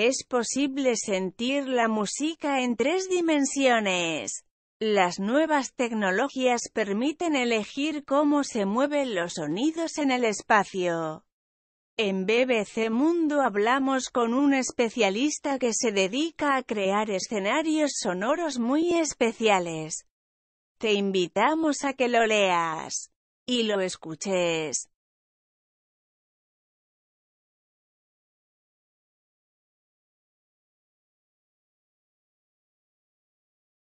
Es posible sentir la música en tres dimensiones. Las nuevas tecnologías permiten elegir cómo se mueven los sonidos en el espacio. En BBC Mundo hablamos con un especialista que se dedica a crear escenarios sonoros muy especiales. Te invitamos a que lo leas y lo escuches.